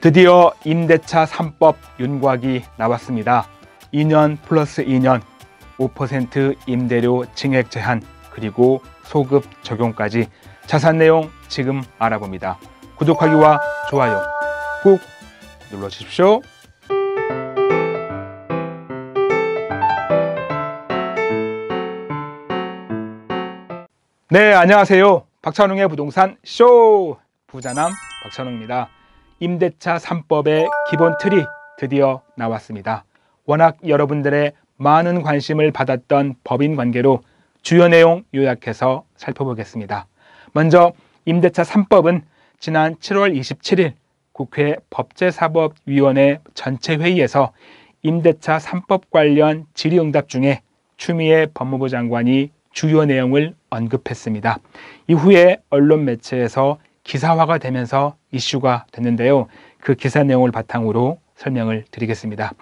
드디어 임대차 3법 윤곽이 나왔습니다. 2년 플러스 2년 5% 임대료 증액 제한 그리고 소급 적용까지 자산 내용 지금 알아봅니다. 구독하기와 좋아요 꾹 눌러주십시오. 네, 안녕하세요. 박찬웅의 부동산 쇼 부자남 박찬웅입니다. 임대차 3법의 기본 틀이 드디어 나왔습니다. 워낙 여러분들의 많은 관심을 받았던 법인 관계로 주요 내용 요약해서 살펴보겠습니다. 먼저 임대차 3법은 지난 7월 27일 국회 법제사법위원회 전체 회의에서 임대차 3법 관련 질의응답 중에 추미애 법무부 장관이 주요 내용을 언급했습니다. 이후에 언론 매체에서 기사화가 되면서 이슈가 됐는데요. 그 기사 내용을 바탕으로 설명을 드리겠습니다.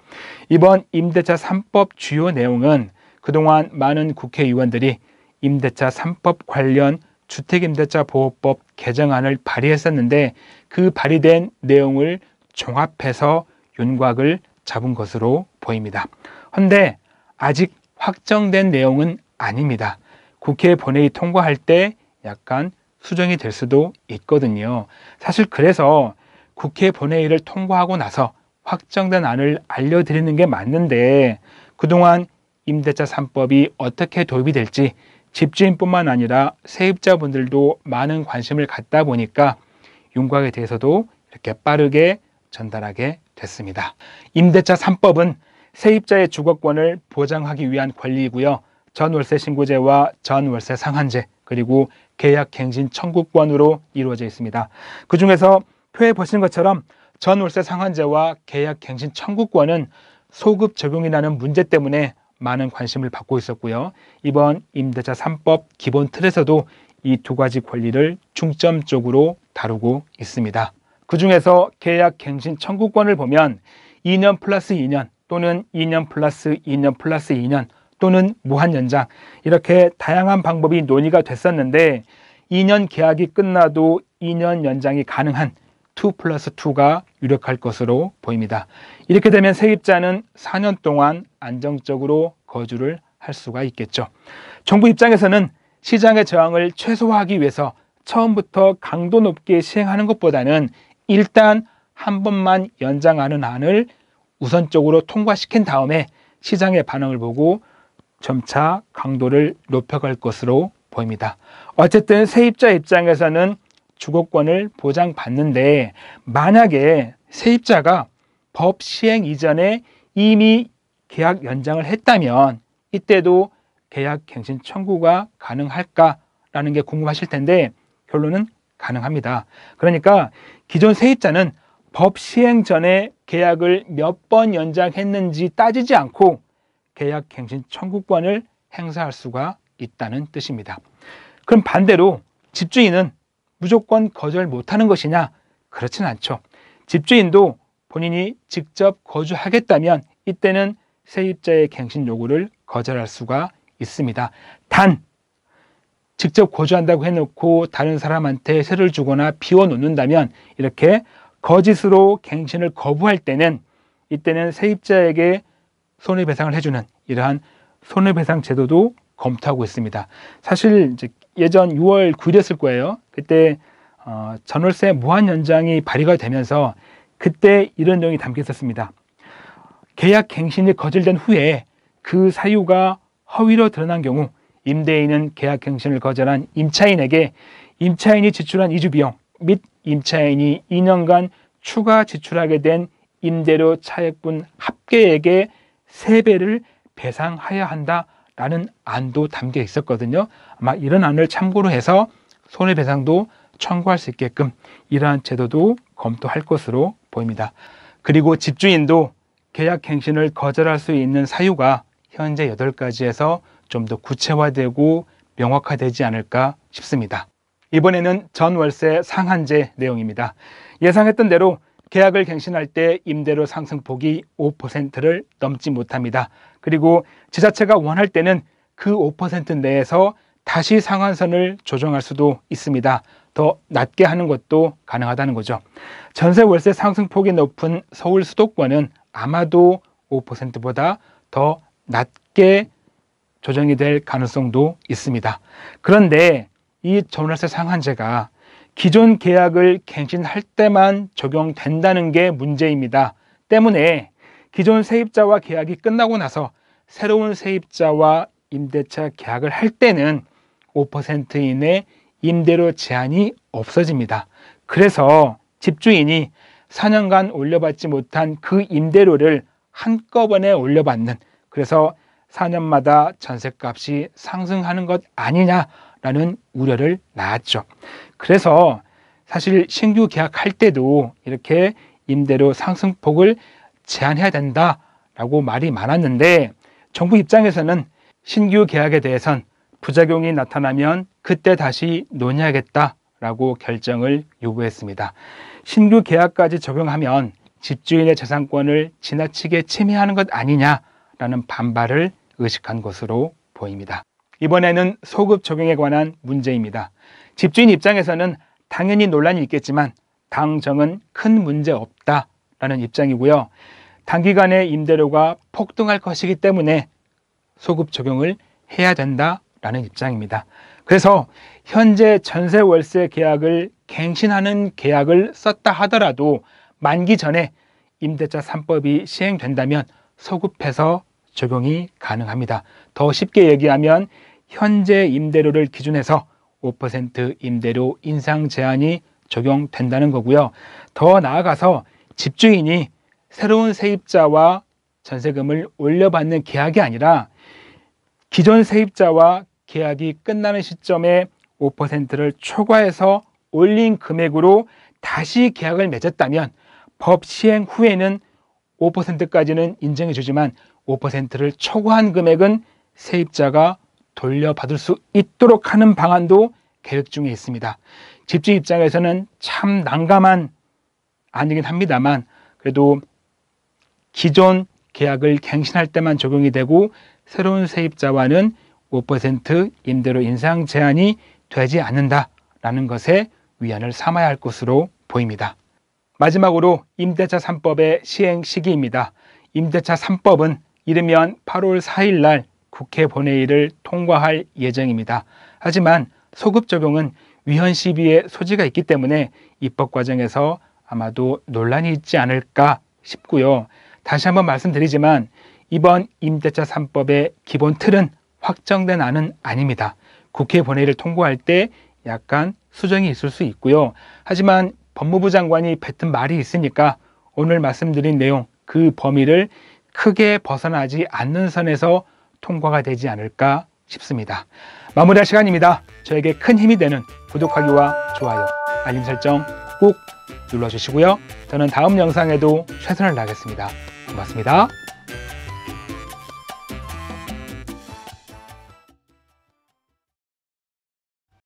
이번 임대차 3법 주요 내용은 그동안 많은 국회의원들이 임대차 3법 관련 주택임대차 보호법 개정안을 발의했었는데 그 발의된 내용을 종합해서 윤곽을 잡은 것으로 보입니다. 헌데 아직 확정된 내용은 아닙니다. 국회 본회의 통과할 때 약간 수정이 될 수도 있거든요. 사실 그래서 국회 본회의를 통과하고 나서 확정된 안을 알려드리는 게 맞는데 그동안 임대차 3법이 어떻게 도입이 될지 집주인뿐만 아니라 세입자분들도 많은 관심을 갖다 보니까 윤곽에 대해서도 이렇게 빠르게 전달하게 됐습니다. 임대차 3법은 세입자의 주거권을 보장하기 위한 권리이고요. 전월세 신고제와 전월세 상한제 그리고 계약갱신 청구권으로 이루어져 있습니다. 그 중에서 표에 보신 것처럼 전월세 상한제와 계약갱신 청구권은 소급 적용이라는 문제 때문에 많은 관심을 받고 있었고요. 이번 임대차 3법 기본 틀에서도 이 두 가지 권리를 중점적으로 다루고 있습니다. 그 중에서 계약갱신 청구권을 보면 2년 플러스 2년 또는 2년 플러스 2년 플러스 2년 또는 무한 연장 이렇게 다양한 방법이 논의가 됐었는데 2년 계약이 끝나도 2년 연장이 가능한 2 플러스 2가 유력할 것으로 보입니다. 이렇게 되면 세입자는 4년 동안 안정적으로 거주를 할 수가 있겠죠. 정부 입장에서는 시장의 저항을 최소화하기 위해서 처음부터 강도 높게 시행하는 것보다는 일단 한 번만 연장하는 안을 우선적으로 통과시킨 다음에 시장의 반응을 보고 점차 강도를 높여갈 것으로 보입니다. 어쨌든 세입자 입장에서는 주거권을 보장받는데 만약에 세입자가 법 시행 이전에 이미 계약 연장을 했다면 이때도 계약 갱신 청구가 가능할까라는 게 궁금하실 텐데 결론은 가능합니다. 그러니까 기존 세입자는 법 시행 전에 계약을 몇 번 연장했는지 따지지 않고 계약갱신 청구권을 행사할 수가 있다는 뜻입니다. 그럼 반대로 집주인은 무조건 거절 못하는 것이냐? 그렇진 않죠. 집주인도 본인이 직접 거주하겠다면 이때는 세입자의 갱신 요구를 거절할 수가 있습니다. 단, 직접 거주한다고 해놓고 다른 사람한테 세를 주거나 비워놓는다면 이렇게 거짓으로 갱신을 거부할 때는 이때는 세입자에게 손해배상을 해주는 이러한 손해배상 제도도 검토하고 있습니다. 사실 이제 예전 6월 9일이었을 거예요. 그때 어, 전월세 무한 연장이 발의가 되면서 그때 이런 내용이 담겨 있었습니다. 계약 갱신이 거절된 후에 그 사유가 허위로 드러난 경우 임대인은 계약 갱신을 거절한 임차인에게 임차인이 지출한 이주 비용 및 임차인이 2년간 추가 지출하게 된 임대료 차액분 합계액의 세배를 배상해야 한다라는 안도 담겨 있었거든요. 아마 이런 안을 참고로 해서 손해배상도 청구할 수 있게끔 이러한 제도도 검토할 것으로 보입니다. 그리고 집주인도 계약 갱신을 거절할 수 있는 사유가 현재 8가지에서 좀 더 구체화되고 명확화되지 않을까 싶습니다. 이번에는 전월세 상한제 내용입니다. 예상했던 대로 계약을 갱신할 때 임대료 상승폭이 5%를 넘지 못합니다. 그리고 지자체가 원할 때는 그 5% 내에서 다시 상한선을 조정할 수도 있습니다. 더 낮게 하는 것도 가능하다는 거죠. 전세 월세 상승폭이 높은 서울 수도권은 아마도 5%보다 더 낮게 조정이 될 가능성도 있습니다. 그런데 이 전월세 상한제가 기존 계약을 갱신할 때만 적용된다는 게 문제입니다. 때문에 기존 세입자와 계약이 끝나고 나서 새로운 세입자와 임대차 계약을 할 때는 5% 이내 임대료 제한이 없어집니다. 그래서 집주인이 4년간 올려받지 못한 그 임대료를 한꺼번에 올려받는 그래서 4년마다 전셋값이 상승하는 것 아니냐라는 우려를 낳았죠. 그래서 사실 신규 계약할 때도 이렇게 임대료 상승폭을 제한해야 된다라고 말이 많았는데 정부 입장에서는 신규 계약에 대해선 부작용이 나타나면 그때 다시 논의하겠다라고 결정을 요구했습니다. 신규 계약까지 적용하면 집주인의 재산권을 지나치게 침해하는 것 아니냐라는 반발을 의식한 것으로 보입니다. 이번에는 소급 적용에 관한 문제입니다. 집주인 입장에서는 당연히 논란이 있겠지만 당정은 큰 문제 없다라는 입장이고요. 단기간에 임대료가 폭등할 것이기 때문에 소급 적용을 해야 된다라는 입장입니다. 그래서 현재 전세 월세 계약을 갱신하는 계약을 썼다 하더라도 만기 전에 임대차 3법이 시행된다면 소급해서 적용이 가능합니다. 더 쉽게 얘기하면 현재 임대료를 기준해서 5% 임대료 인상 제한이 적용된다는 거고요. 더 나아가서 집주인이 새로운 세입자와 전세금을 올려받는 계약이 아니라 기존 세입자와 계약이 끝나는 시점에 5%를 초과해서 올린 금액으로 다시 계약을 맺었다면 법 시행 후에는 5%까지는 인정해 주지만 5%를 초과한 금액은 세입자가 돌려받을 수 있도록 하는 방안도 계획 중에 있습니다. 집주 입장에서는 참 난감한 아니긴 합니다만 그래도 기존 계약을 갱신할 때만 적용이 되고 새로운 세입자와는 5% 임대료 인상 제한이 되지 않는다라는 것에 위안을 삼아야 할 것으로 보입니다. 마지막으로 임대차 3법의 시행 시기입니다. 임대차 3법은 이르면 8월 4일 날 국회 본회의를 통과할 예정입니다. 하지만 소급 적용은 위헌 시비의 소지가 있기 때문에 입법 과정에서 아마도 논란이 있지 않을까 싶고요. 다시 한번 말씀드리지만 이번 임대차 3법의 기본 틀은 확정된 안은 아닙니다. 국회 본회의를 통과할 때 약간 수정이 있을 수 있고요. 하지만 법무부 장관이 뱉은 말이 있으니까 오늘 말씀드린 내용 그 범위를 크게 벗어나지 않는 선에서 통과가 되지 않을까 싶습니다. 마무리할 시간입니다. 저에게 큰 힘이 되는 구독하기와 좋아요, 알림 설정 꼭 눌러주시고요. 저는 다음 영상에도 최선을 다하겠습니다. 고맙습니다.